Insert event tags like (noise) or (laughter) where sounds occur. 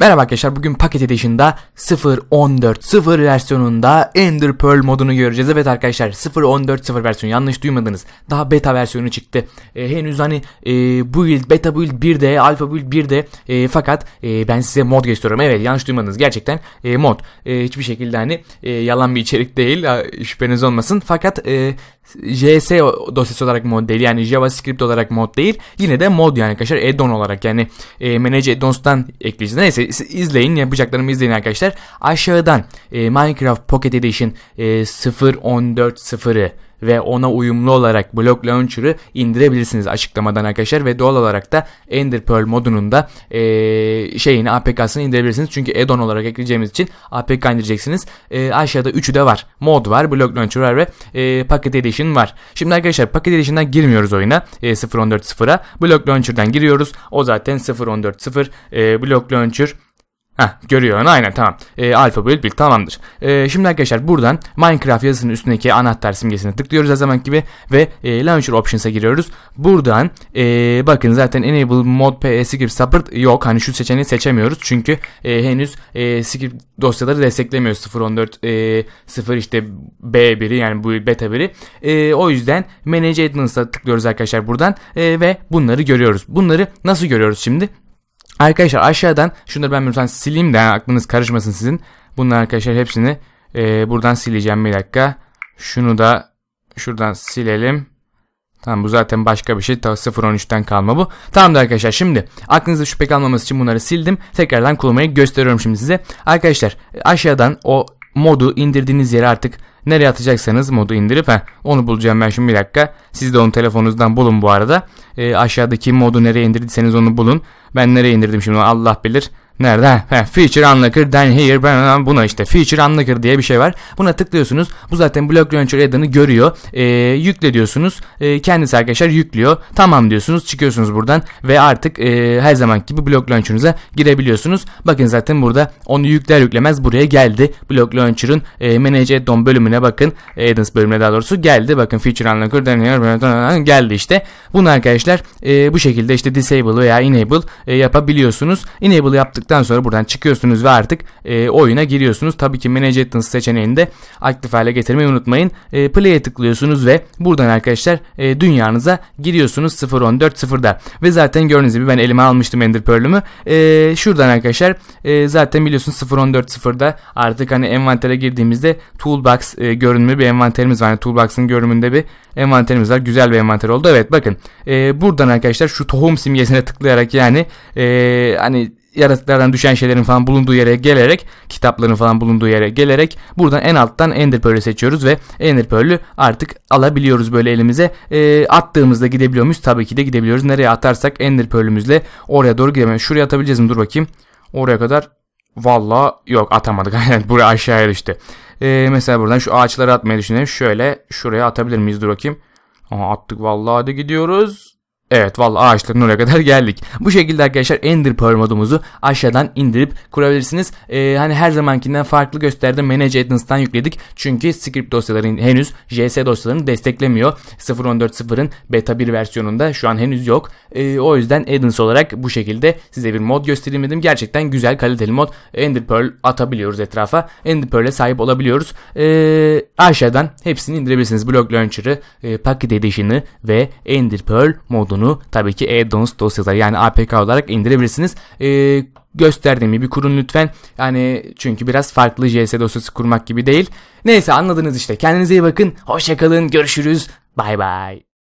Merhaba arkadaşlar bugün Paket edişinde 0.14.0 versiyonunda Ender Pearl modunu göreceğiz. Evet arkadaşlar 0.14.0 versiyonu yanlış duymadınız. Daha beta versiyonu çıktı. E, henüz hani e, build, beta build 1'de, alfa build 1'de e, fakat e, ben size mod gösteriyorum. Evet yanlış duymadınız gerçekten e, mod. E, hiçbir şekilde hani e, yalan bir içerik değil şüpheniz olmasın. Fakat e, JS dosyası olarak mod değil yani JavaScript olarak mod değil. Yine de mod yani arkadaşlar addon olarak yani e, manage addons'tan ekleyeceğiz. Neyse izleyin yapacaklarımı izleyin arkadaşlar. Aşağıdan e, Minecraft Pocket Edition e, 0.14.0'ı ve ona uyumlu olarak Block Launcher'ı indirebilirsiniz açıklamadan arkadaşlar ve doğal olarak da Ender Pearl modunun da e, şeyini APK'sını indirebilirsiniz. Çünkü addon olarak ekleyeceğimiz için APK indireceksiniz. E, aşağıda üçü de var. Mod var, Block Launcher var ve e, Packet Edition var. Şimdi arkadaşlar Packet Edition'dan girmiyoruz oyuna e, 0.14.0'a. Block Launcher'dan giriyoruz. O zaten 0.14.0 e, Block Launcher Heh, görüyorsun aynen tamam. E, alfa build build tamamdır. E, şimdi arkadaşlar buradan Minecraft yazısının üstündeki anahtar simgesine tıklıyoruz her zaman gibi ve e, Launcher Options'a giriyoruz. Buradan e, bakın zaten Enable Mod PS e Script Support yok. Hani şu seçeneği seçemiyoruz çünkü e, henüz e, script dosyaları desteklemiyor 0.14 e, 0 işte B1'i yani bu beta 1'i. E, o yüzden Manage Admin's'a tıklıyoruz arkadaşlar buradan e, ve bunları görüyoruz. Bunları nasıl görüyoruz şimdi? Arkadaşlar aşağıdan şunları ben lütfen sileyim de aklınız karışmasın sizin. Bunlar arkadaşlar hepsini e, buradan sileceğim bir dakika. Şunu da şuradan silelim. Tamam bu zaten başka bir şey. 0.13'ten kalma bu. Tamamdır arkadaşlar şimdi aklınızda şüphe kalmaması için bunları sildim. Tekrardan kullanmayı gösteriyorum şimdi size. Arkadaşlar aşağıdan o modu indirdiğiniz yere artık Nereye atacaksanız modu indirip heh, onu bulacağım ben şimdi bir dakika. Siz de onu telefonunuzdan bulun bu arada. E, aşağıdaki modu nereye indirdiyseniz onu bulun. Ben nereye indirdim şimdi Allah bilir. Nerede? Heh, feature Unlocker, then here, ben buna işte. Feature Unlocker diye bir şey var. Buna tıklıyorsunuz. Bu zaten Block Launcher add'ını görüyor. E, yükle diyorsunuz. E, kendisi arkadaşlar yüklüyor. Tamam diyorsunuz. Çıkıyorsunuz buradan ve artık e, her zaman gibi Block Launcher'ınıza girebiliyorsunuz. Bakın zaten burada onu yükler yüklemez buraya geldi. Block Launcher'ın e, Manage Add-on bölümüne bakın. Addons bölümüne daha doğrusu geldi. Bakın Feature Unlocker, then here, geldi işte. Bunu arkadaşlar e, bu şekilde işte Disable veya Enable e, yapabiliyorsunuz. Enable yaptık tıkladıktan sonra buradan çıkıyorsunuz ve artık e, oyuna giriyorsunuz. Tabii ki Manage Addons seçeneğini de aktif hale getirmeyi unutmayın. E, play'e tıklıyorsunuz ve buradan arkadaşlar e, dünyanıza giriyorsunuz 0.14.0'da. Ve zaten gördüğünüz gibi ben elime almıştım Ender Pearl'ümü. E, şuradan arkadaşlar e, zaten biliyorsunuz 0.14.0'da artık hani envantere girdiğimizde Toolbox e, görünümlü bir envanterimiz var. Yani Toolbox'ın görünümünde bir envanterimiz var. Güzel bir envanter oldu. Evet bakın e, buradan arkadaşlar şu tohum simgesine tıklayarak yani e, hani yaratıklardan düşen şeylerin falan bulunduğu yere gelerek kitapların falan bulunduğu yere gelerek buradan en alttan Ender Pearl'ü seçiyoruz ve Ender Pearl'ü artık alabiliyoruz böyle elimize. E, attığımızda gidebiliyor muyuz? Tabii ki de gidebiliyoruz. Nereye atarsak Ender Pearl'ümüzle oraya doğru gidemeyiz. Şuraya atabileceğiz mi? Dur bakayım. Oraya kadar valla yok atamadık. (laughs) Aynen buraya aşağıya düştü. E, ee, mesela buradan şu ağaçları atmayı düşünelim. Şöyle şuraya atabilir miyiz? Dur bakayım. Aha, attık valla de gidiyoruz. Evet vallahi ağaçların oraya kadar (laughs) geldik. Bu şekilde arkadaşlar Ender Pearl modumuzu aşağıdan indirip kurabilirsiniz. Ee, hani her zamankinden farklı gösterdi Manage Attendance'dan yükledik. Çünkü script dosyaların henüz JS dosyalarını desteklemiyor. 0.14.0'ın beta 1 versiyonunda şu an henüz yok. Ee, o yüzden Addance olarak bu şekilde size bir mod göstereyim dedim. Gerçekten güzel kaliteli mod. Ender Pearl atabiliyoruz etrafa. Ender Pearl'e sahip olabiliyoruz. Ee, aşağıdan hepsini indirebilirsiniz. Block Launcher'ı, e, Pocket Edition'ı ve Ender Pearl modunu kodunu tabii ki e dosyaları yani APK olarak indirebilirsiniz. Ee, gösterdiğim gibi kurun lütfen. Yani çünkü biraz farklı JS dosyası kurmak gibi değil. Neyse anladınız işte. Kendinize iyi bakın. Hoşçakalın. Görüşürüz. Bay bay.